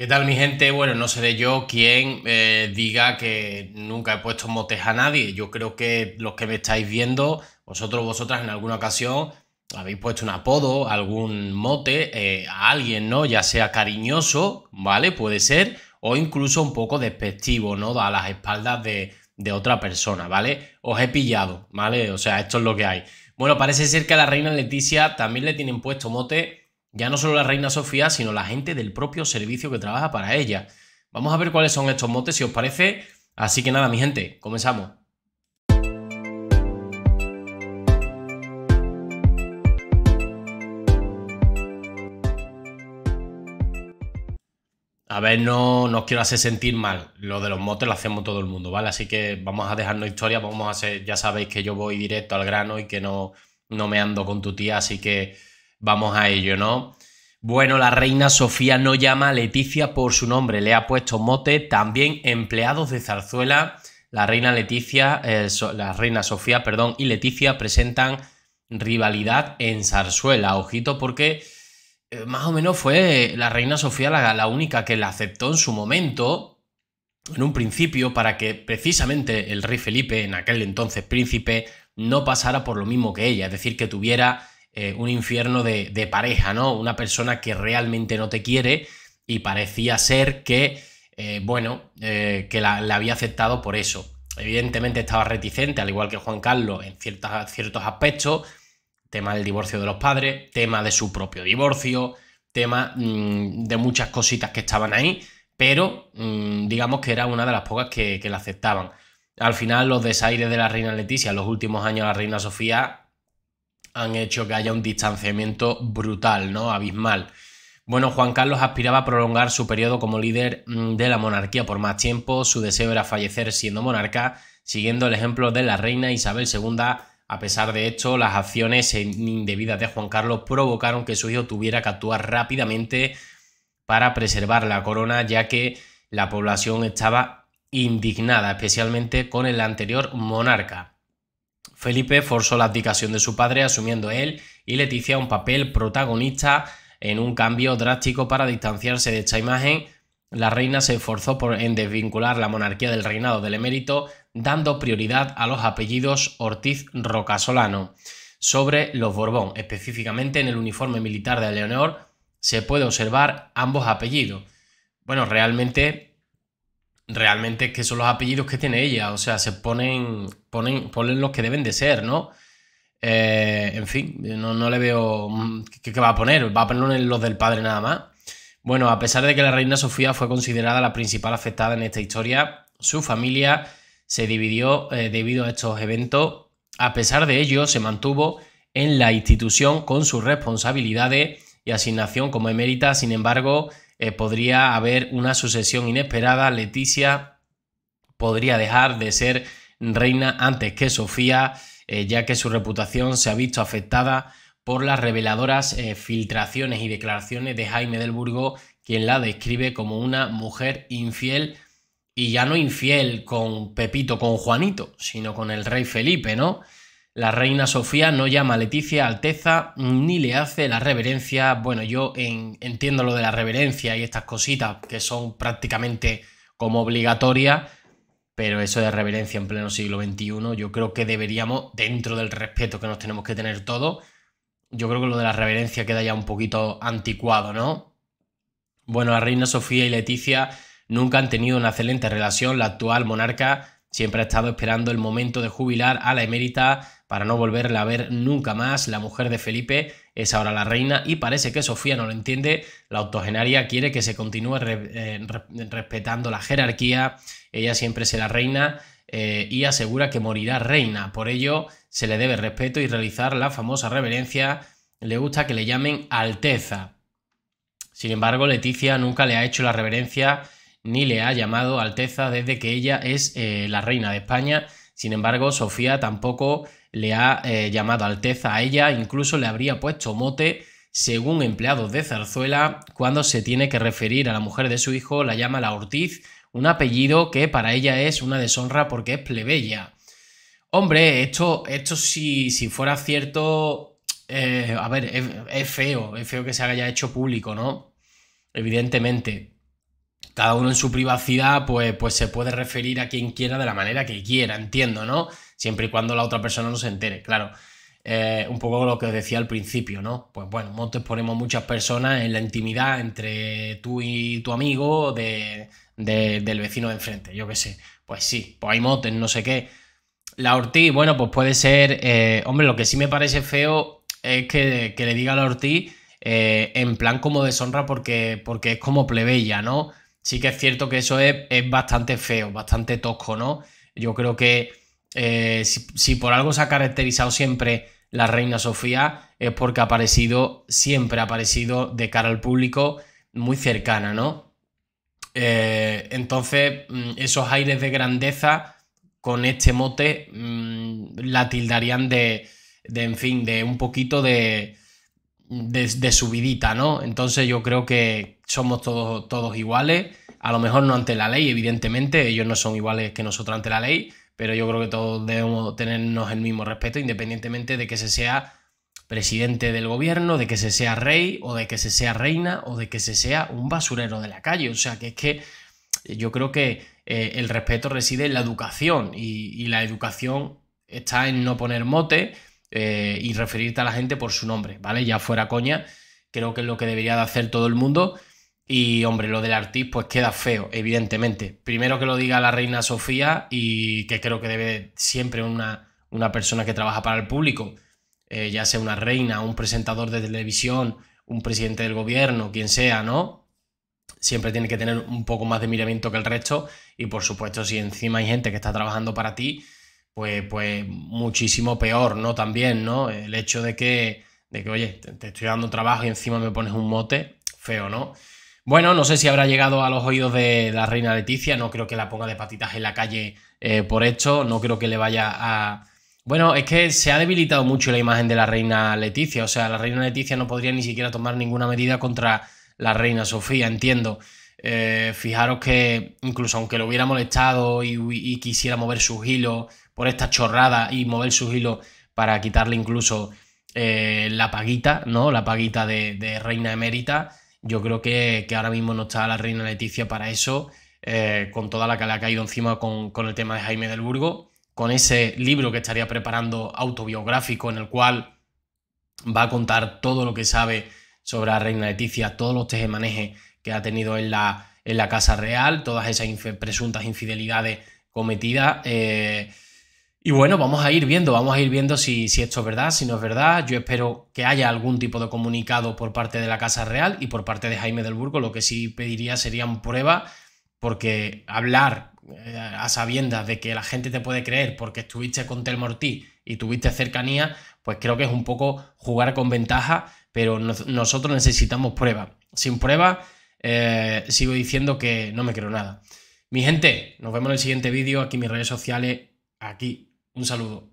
¿Qué tal mi gente? Bueno, no seré yo quien eh, diga que nunca he puesto motes a nadie. Yo creo que los que me estáis viendo, vosotros, vosotras en alguna ocasión habéis puesto un apodo, algún mote eh, a alguien, ¿no? Ya sea cariñoso, ¿vale? Puede ser, o incluso un poco despectivo, ¿no? A las espaldas de, de otra persona, ¿vale? Os he pillado, ¿vale? O sea, esto es lo que hay. Bueno, parece ser que a la reina Leticia también le tienen puesto mote ya no solo la reina Sofía, sino la gente del propio servicio que trabaja para ella. Vamos a ver cuáles son estos motes, si os parece. Así que nada, mi gente, comenzamos. A ver, no, os quiero hacer sentir mal. Lo de los motes lo hacemos todo el mundo, ¿vale? Así que vamos a dejarnos historia, vamos a hacer. Ya sabéis que yo voy directo al grano y que no, no me ando con tu tía, así que Vamos a ello, ¿no? Bueno, la reina Sofía no llama a Leticia por su nombre, le ha puesto mote también empleados de zarzuela. La reina Leticia, eh, la reina Sofía, perdón, y Leticia presentan rivalidad en zarzuela. Ojito, porque eh, más o menos fue la reina Sofía la única que la aceptó en su momento, en un principio, para que precisamente el rey Felipe, en aquel entonces príncipe, no pasara por lo mismo que ella, es decir, que tuviera eh, un infierno de, pareja, ¿no? Una persona que realmente no te quiere y parecía ser que, eh, bueno, eh, que la, había aceptado por eso. Evidentemente estaba reticente, al igual que Juan Carlos, en ciertas, ciertos aspectos, tema del divorcio de los padres, tema de su propio divorcio, tema mm, de muchas cositas que estaban ahí, pero mm, digamos que era una de las pocas que, que la aceptaban. Al final, los desaires de la reina Leticia en los últimos años de la reina Sofía han hecho que haya un distanciamiento brutal, ¿no? Abismal. Bueno, Juan Carlos aspiraba a prolongar su periodo como líder mm, de la monarquía por más tiempo, su deseo era fallecer siendo monarca, siguiendo el ejemplo de la reina Isabel II. A pesar de esto, las acciones indebidas de Juan Carlos provocaron que su hijo tuviera que actuar rápidamente para preservar la corona, ya que la población estaba indignada, especialmente con el anterior monarca. Felipe forzó la abdicación de su padre asumiendo él y Leticia un papel protagonista en un cambio drástico para distanciarse de esta imagen. La reina se esforzó por, en desvincular la monarquía del reinado del emérito, dando prioridad a los apellidos Ortiz Rocasolano. Sobre los Borbón, específicamente en el uniforme militar de Leonor, se puede observar ambos apellidos. Bueno, realmente realmente que son los apellidos que tiene ella, o sea, se ponen, ponen, ponen los que deben de ser, ¿no? Eh, en fin, no, no le veo mm, qué va a poner, va a poner los del padre nada más. Bueno, a pesar de que la reina Sofía fue considerada la principal afectada en esta historia, su familia se dividió eh, debido a estos eventos. A pesar de ello, se mantuvo en la institución con sus responsabilidades y asignación como emérita. Sin embargo, eh, podría haber una sucesión inesperada. Leticia podría dejar de ser reina antes que Sofía, eh, ya que su reputación se ha visto afectada por las reveladoras eh, filtraciones y declaraciones de Jaime del Burgo, quien la describe como una mujer infiel y ya no infiel con Pepito, con Juanito, sino con el rey Felipe, ¿no? La reina Sofía no llama a Leticia Alteza ni le hace la reverencia. Bueno, yo entiendo lo de la reverencia y estas cositas que son prácticamente como obligatorias, pero eso de reverencia en pleno siglo XXI, yo creo que deberíamos, dentro del respeto que nos tenemos que tener todos, yo creo que lo de la reverencia queda ya un poquito anticuado, ¿no? Bueno, la reina Sofía y Leticia nunca han tenido una excelente relación. La actual monarca siempre ha estado esperando el momento de jubilar a la emérita para no volverla a ver nunca más. La mujer de Felipe es ahora la reina y parece que Sofía no lo entiende. La octogenaria quiere que se continúe eh, respetando la jerarquía. Ella siempre será reina eh, y asegura que morirá reina. Por ello, se le debe respeto y realizar la famosa reverencia. Le gusta que le llamen Alteza. Sin embargo, Leticia nunca le ha hecho la reverencia ni le ha llamado Alteza desde que ella es eh, la reina de España. Sin embargo, Sofía tampoco le ha eh, llamado Alteza a ella, incluso le habría puesto mote, según empleados de Zarzuela, cuando se tiene que referir a la mujer de su hijo, la llama la Ortiz, un apellido que para ella es una deshonra porque es plebeya. Hombre, esto, esto si, si fuera cierto, eh, a ver, es, feo, es feo que se haya hecho público, ¿no? Evidentemente cada uno en su privacidad, pues, pues se puede referir a quien quiera de la manera que quiera, entiendo, ¿no? Siempre y cuando la otra persona no se entere, claro. Eh, un poco lo que os decía al principio, ¿no? Pues bueno, motes ponemos muchas personas en la intimidad entre tú y tu amigo de, del vecino de enfrente, yo qué sé. Pues sí, pues hay motes, no sé qué. La Ortiz, bueno, pues puede ser. Eh, hombre, lo que sí me parece feo es que, le diga a la Ortiz eh, en plan como deshonra porque, porque es como plebeya, ¿no? sí que es cierto que eso es, bastante feo, bastante tosco, ¿no? Yo creo que eh, si, por algo se ha caracterizado siempre la reina Sofía es porque ha aparecido, siempre ha aparecido de cara al público muy cercana, ¿no? Eh, entonces, mm, esos aires de grandeza con este mote mm, la tildarían de, de, en fin, de un poquito de, de, su subidita, ¿no? Entonces yo creo que somos todos, todos iguales, a lo mejor no ante la ley, evidentemente, ellos no son iguales que nosotros ante la ley, pero yo creo que todos debemos tenernos el mismo respeto, independientemente de que se sea presidente del gobierno, de que se sea rey o de que se sea reina o de que se sea un basurero de la calle. O sea, que es que yo creo que eh, el respeto reside en la educación y, y la educación está en no poner mote, eh, y referirte a la gente por su nombre, ¿vale? Ya fuera coña, creo que es lo que debería de hacer todo el mundo. Y hombre, lo del artista pues queda feo, evidentemente. Primero que lo diga la reina Sofía y que creo que debe siempre una, persona que trabaja para el público, eh, ya sea una reina, un presentador de televisión, un presidente del gobierno, quien sea, ¿no? Siempre tiene que tener un poco más de miramiento que el resto y por supuesto si encima hay gente que está trabajando para ti, pues, muchísimo peor, ¿no? También, ¿no? El hecho de que, de que oye, te, estoy dando trabajo y encima me pones un mote, feo, ¿no? Bueno, no sé si habrá llegado a los oídos de la reina Leticia, no creo que la ponga de patitas en la calle eh, por esto, no creo que le vaya a... Bueno, es que se ha debilitado mucho la imagen de la reina Leticia, o sea, la reina Leticia no podría ni siquiera tomar ninguna medida contra la reina Sofía, entiendo. Eh, fijaros que incluso aunque lo hubiera molestado y, quisiera mover sus hilos por esta chorrada y mover sus hilos para quitarle incluso eh, la paguita, ¿no? La paguita de, reina emérita. Yo creo que, que, ahora mismo no está la reina Leticia para eso, eh, con toda la que le ha caído encima con, con el tema de Jaime del Burgo, con ese libro que estaría preparando autobiográfico en el cual va a contar todo lo que sabe sobre la reina Leticia, todos los maneje que ha tenido en la, en la Casa Real, todas esas presuntas infidelidades cometidas. Eh, y bueno, vamos a ir viendo, vamos a ir viendo si, si, esto es verdad, si no es verdad. Yo espero que haya algún tipo de comunicado por parte de la Casa Real y por parte de Jaime del Burgo. Lo que sí pediría serían pruebas, porque hablar eh, a sabiendas de que la gente te puede creer porque estuviste con Telmortí y tuviste cercanía, pues creo que es un poco jugar con ventaja, pero nosotros necesitamos pruebas. Sin pruebas eh, sigo diciendo que no me creo nada. Mi gente, nos vemos en el siguiente vídeo, aquí mis redes sociales, aquí. Un saludo.